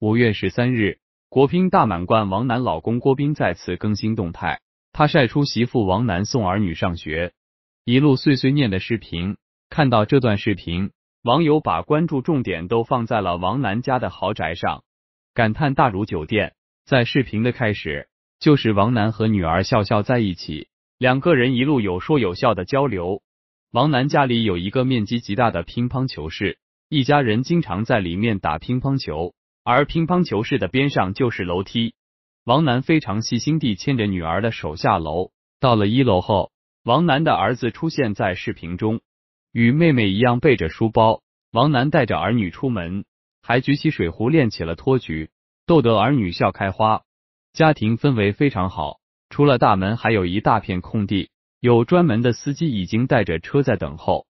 五月十三日，国乒大满贯王楠老公郭斌再次更新动态，他晒出媳妇王楠送儿女上学一路碎碎念的视频。看到这段视频，网友把关注重点都放在了王楠家的豪宅上，感叹大如酒店。在视频的开始，就是王楠和女儿笑笑在一起，两个人一路有说有笑的交流。王楠家里有一个面积极大的乒乓球室，一家人经常在里面打乒乓球。而乒乓球室的边上就是楼梯。王楠非常细心地牵着女儿的手下楼。到了一楼后，王楠的儿子出现在视频中，与妹妹一样背着书包。王楠带着儿女出门，还举起水壶练起了托举，逗得儿女笑开花。家庭氛围非常好。除了大门，还有一大片空地，有专门的司机已经带着车在等候。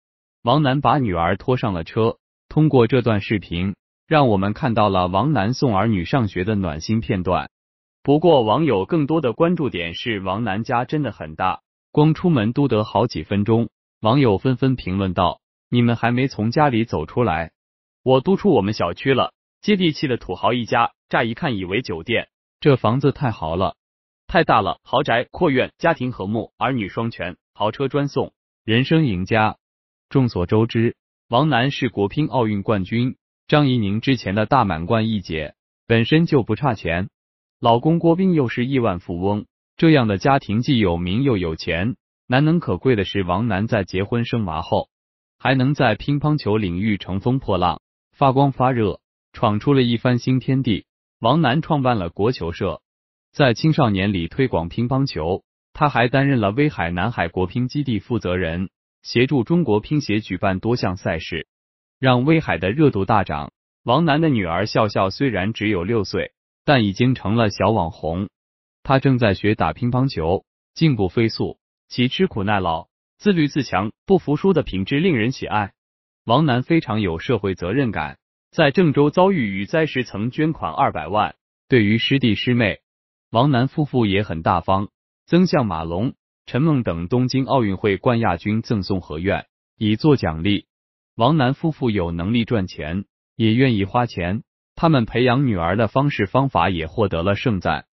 王楠把女儿拖上了车。通过这段视频。让我们看到了王楠送儿女上学的暖心片段。不过，网友更多的关注点是王楠家真的很大，光出门都得好几分钟。网友纷纷评论道：“你们还没从家里走出来，我都出我们小区了。”接地气的土豪一家，乍一看以为酒店，这房子太豪了，太大了，豪宅阔院，家庭和睦，儿女双全，豪车专送，人生赢家。众所周知，王楠是国乒奥运冠军。张怡宁之前的大满贯一姐本身就不差钱，老公郭斌又是亿万富翁，这样的家庭既有名又有钱。难能可贵的是，王楠在结婚生娃后，还能在乒乓球领域乘风破浪，发光发热，闯出了一番新天地。王楠创办了国球社，在青少年里推广乒乓球，他还担任了威海南海国乒基地负责人，协助中国乒协举办多项赛事。让威海的热度大涨。王楠的女儿笑笑虽然只有六岁，但已经成了小网红。她正在学打乒乓球，进步飞速。其吃苦耐劳、自律自强、不服输的品质令人喜爱。王楠非常有社会责任感，在郑州遭遇雨灾时曾捐款二百万。对于师弟师妹，王楠夫妇也很大方，曾向马龙、陈梦等东京奥运会冠亚军赠送合院，以作奖励。王楠夫妇有能力赚钱，也愿意花钱。他们培养女儿的方式方法也获得了盛赞。